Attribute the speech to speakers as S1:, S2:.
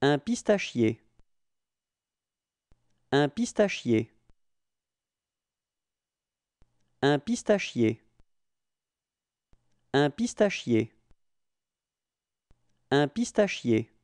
S1: Un pistachier. Un pistachier. Un pistachier. Un pistachier. Un pistachier.